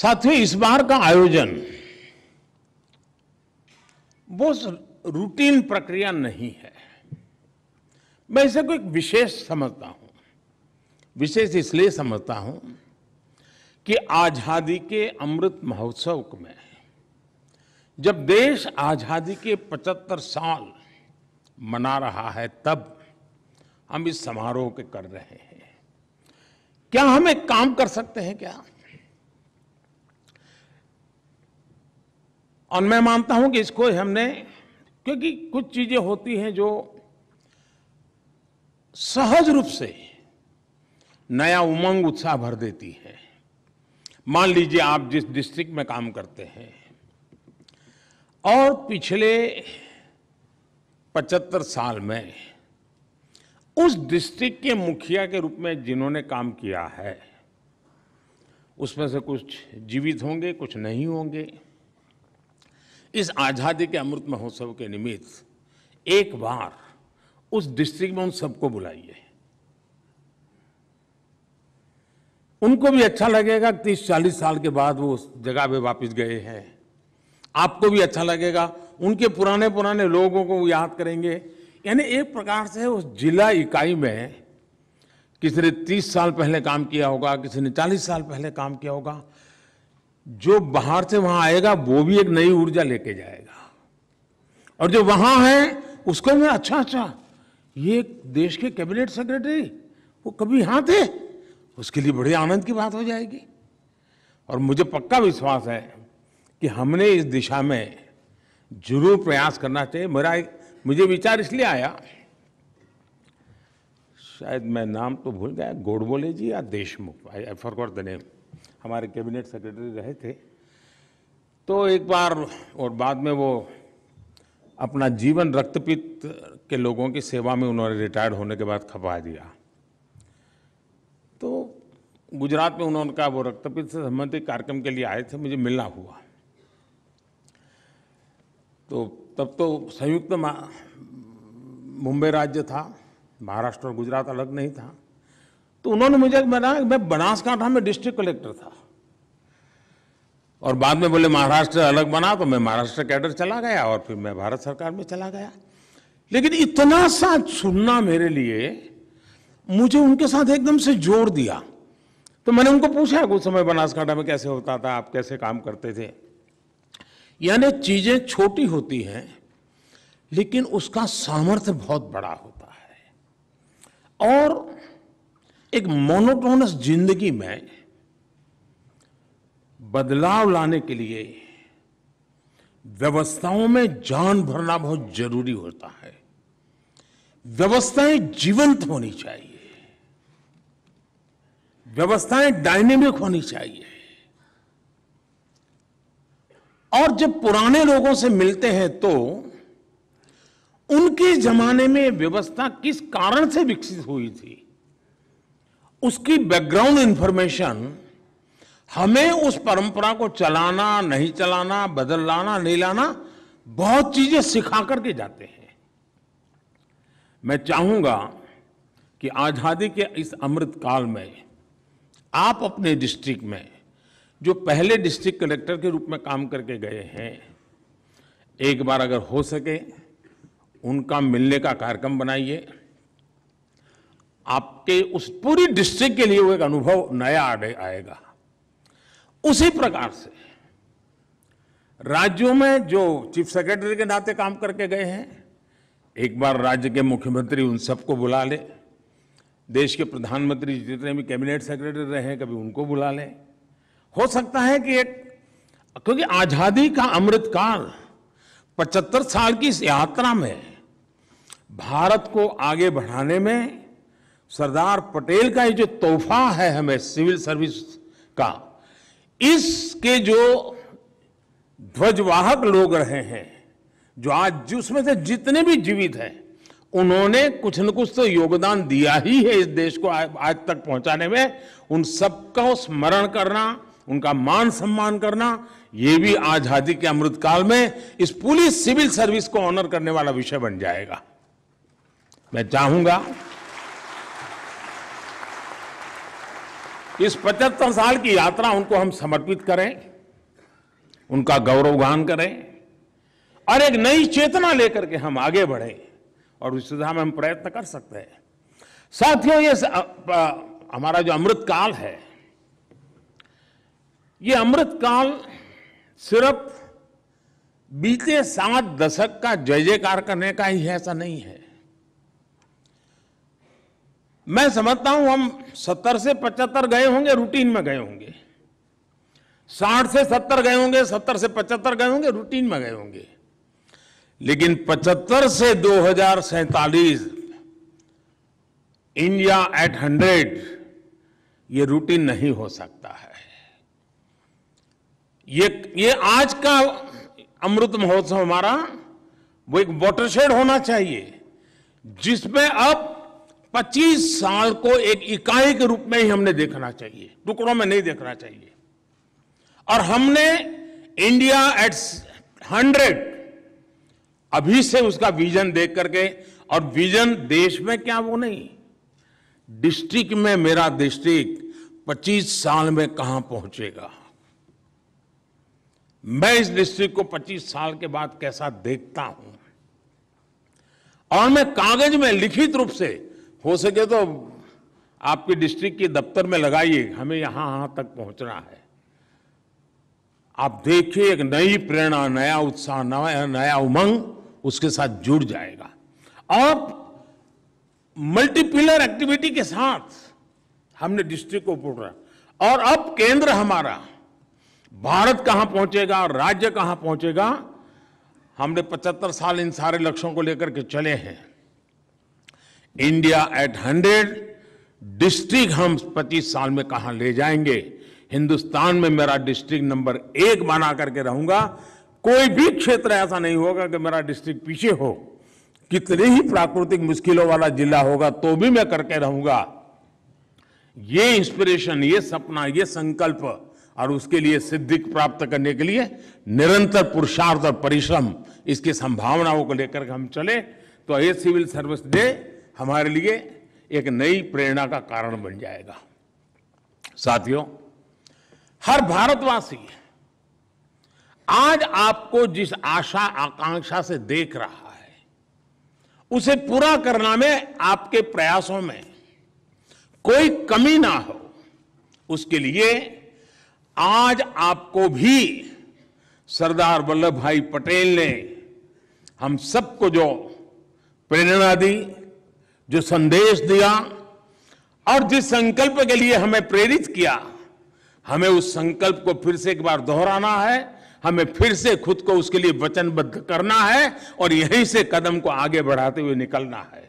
साथियों इस बार का आयोजन वो रूटीन प्रक्रिया नहीं है मैं इसे कोई विशेष समझता हूं विशेष इसलिए समझता हूं कि आज़ादी के अमृत महोत्सव में जब देश आज़ादी के 75 साल मना रहा है तब हम इस समारोह के कर रहे हैं क्या हम एक काम कर सकते हैं क्या और मैं मानता हूं कि इसको हमने क्योंकि कुछ चीज़ें होती हैं जो सहज रूप से नया उमंग उत्साह भर देती है मान लीजिए आप जिस डिस्ट्रिक्ट में काम करते हैं और पिछले पचहत्तर साल में उस डिस्ट्रिक्ट के मुखिया के रूप में जिन्होंने काम किया है उसमें से कुछ जीवित होंगे कुछ नहीं होंगे इस आज़ादी के अमृत महोत्सव के निमित्त एक बार उस डिस्ट्रिक्ट में उन सबको बुलाइए उनको भी अच्छा लगेगा तीस चालीस साल के बाद वो उस जगह पे वापस गए हैं आपको भी अच्छा लगेगा उनके पुराने पुराने लोगों को याद करेंगे यानी एक प्रकार से उस जिला इकाई में किसी ने तीस साल पहले काम किया होगा किसी ने चालीस साल पहले काम किया होगा जो बाहर से वहां आएगा वो भी एक नई ऊर्जा लेके जाएगा और जो वहां है उसको मैं अच्छा अच्छा ये देश के कैबिनेट सेक्रेटरी वो कभी यहां थे उसके लिए बड़े आनंद की बात हो जाएगी और मुझे पक्का विश्वास है कि हमने इस दिशा में जरूर प्रयास करना चाहिए मेरा मुझे विचार इसलिए आया शायद मैं नाम तो भूल गया गोडबोले जी या Deshmukh I forgot the name हमारे कैबिनेट सेक्रेटरी रहे थे तो एक बार और बाद में वो अपना जीवन रक्तपित के लोगों की सेवा में उन्होंने रिटायर्ड होने के बाद खपा दिया तो गुजरात में उन्होंने कहा वो रक्तपित से संबंधित कार्यक्रम के लिए आए थे मुझे मिलना हुआ तो तब तो संयुक्त मुंबई राज्य था महाराष्ट्र और गुजरात अलग नहीं था तो उन्होंने मुझे बनाया मैं बनासकांठा में डिस्ट्रिक्ट कलेक्टर था और बाद में बोले महाराष्ट्र अलग बना तो मैं महाराष्ट्र कैडर चला गया और फिर मैं भारत सरकार में चला गया लेकिन इतना सा सुनना मेरे लिए मुझे उनके साथ एकदम से जोड़ दिया तो मैंने उनको पूछा उस समय बनासकांठा में कैसे होता था आप कैसे काम करते थे यानी चीज़ें छोटी होती हैं लेकिन उसका सामर्थ्य बहुत बड़ा होता है और एक मोनोटोनस जिंदगी में बदलाव लाने के लिए व्यवस्थाओं में जान भरना बहुत जरूरी होता है व्यवस्थाएं जीवंत होनी चाहिए व्यवस्थाएं डायनेमिक होनी चाहिए और जब पुराने लोगों से मिलते हैं तो उनके जमाने में व्यवस्था किस कारण से विकसित हुई थी उसकी बैकग्राउंड इंफॉर्मेशन हमें उस परंपरा को चलाना नहीं चलाना बदल लाना नहीं लाना बहुत चीजें सिखा करके जाते हैं मैं चाहूंगा कि आज़ादी के इस अमृत काल में आप अपने डिस्ट्रिक्ट में जो पहले डिस्ट्रिक्ट कलेक्टर के रूप में काम करके गए हैं एक बार अगर हो सके उनका मिलने का कार्यक्रम बनाइए आपके उस पूरी डिस्ट्रिक्ट के लिए वो एक अनुभव नया आएगा उसी प्रकार से राज्यों में जो चीफ सेक्रेटरी के नाते काम करके गए हैं एक बार राज्य के मुख्यमंत्री उन सबको बुला ले देश के प्रधानमंत्री जितने भी कैबिनेट सेक्रेटरी रहे हैं कभी उनको बुला लें हो सकता है कि एक क्योंकि आज़ादी का अमृतकाल पचहत्तर साल की इस यात्रा में भारत को आगे बढ़ाने में सरदार पटेल का ये जो तोहफा है हमें सिविल सर्विस का इसके जो ध्वजवाहक लोग रहे हैं जो आज उसमें से जितने भी जीवित हैं उन्होंने कुछ न कुछ तो योगदान दिया ही है इस देश को आज तक पहुंचाने में उन सबका स्मरण करना उनका मान सम्मान करना ये भी आजादी के अमृतकाल में इस पूरी सिविल सर्विस को ऑनर करने वाला विषय बन जाएगा मैं चाहूंगा इस पचहत्तर साल की यात्रा उनको हम समर्पित करें उनका गौरवगान करें और एक नई चेतना लेकर के हम आगे बढ़ें और उस दिशा में हम प्रयत्न कर सकते हैं साथियों ये हमारा जो अमृत काल है ये अमृत काल सिर्फ बीते सात दशक का जय जयकार करने का ही ऐसा नहीं है मैं समझता हूं हम सत्तर से पचहत्तर गए होंगे रूटीन में गए होंगे साठ से सत्तर गए होंगे सत्तर से पचहत्तर गए होंगे रूटीन में गए होंगे लेकिन पचहत्तर से दो हजार इंडिया एट हंड्रेड ये रूटीन नहीं हो सकता है ये ये आज का अमृत महोत्सव हमारा वो एक वॉटरशेड होना चाहिए जिसमें अब 25 साल को एक इकाई के रूप में ही हमने देखना चाहिए टुकड़ों में नहीं देखना चाहिए और हमने इंडिया एट हंड्रेड अभी से उसका विजन देख करके और विजन देश में क्या वो नहीं डिस्ट्रिक्ट में मेरा डिस्ट्रिक्ट 25 साल में कहां पहुंचेगा मैं इस डिस्ट्रिक्ट को 25 साल के बाद कैसा देखता हूं और मैं कागज में लिखित रूप से हो सके तो आपके डिस्ट्रिक्ट के दफ्तर में लगाइए हमें यहां यहां तक पहुंचना है आप देखिए एक नई प्रेरणा नया उत्साह नया नया उमंग उसके साथ जुड़ जाएगा और मल्टीपिलर एक्टिविटी के साथ हमने डिस्ट्रिक्ट को पकड़ा और अब केंद्र हमारा भारत कहां पहुंचेगा और राज्य कहां पहुंचेगा हमने 75 साल इन सारे लक्ष्यों को लेकर के चले हैं इंडिया एट हंड्रेड डिस्ट्रिक्ट हम 25 साल में कहा ले जाएंगे हिंदुस्तान में मेरा डिस्ट्रिक्ट नंबर एक बना करके रहूंगा कोई भी क्षेत्र ऐसा नहीं होगा कि मेरा डिस्ट्रिक्ट पीछे हो कितने ही प्राकृतिक मुश्किलों वाला जिला होगा तो भी मैं करके रहूंगा ये इंस्पिरेशन ये सपना ये संकल्प और उसके लिए सिद्धि प्राप्त करने के लिए निरंतर पुरुषार्थ और परिश्रम इसकी संभावनाओं को लेकर हम चले तो ये सिविल सर्विस डे हमारे लिए एक नई प्रेरणा का कारण बन जाएगा साथियों हर भारतवासी आज आपको जिस आशा आकांक्षा से देख रहा है उसे पूरा करना में आपके प्रयासों में कोई कमी ना हो उसके लिए आज आपको भी सरदार वल्लभ भाई पटेल ने हम सबको जो प्रेरणा दी जो संदेश दिया और जिस संकल्प के लिए हमें प्रेरित किया हमें उस संकल्प को फिर से एक बार दोहराना है हमें फिर से खुद को उसके लिए वचनबद्ध करना है और यहीं से कदम को आगे बढ़ाते हुए निकलना है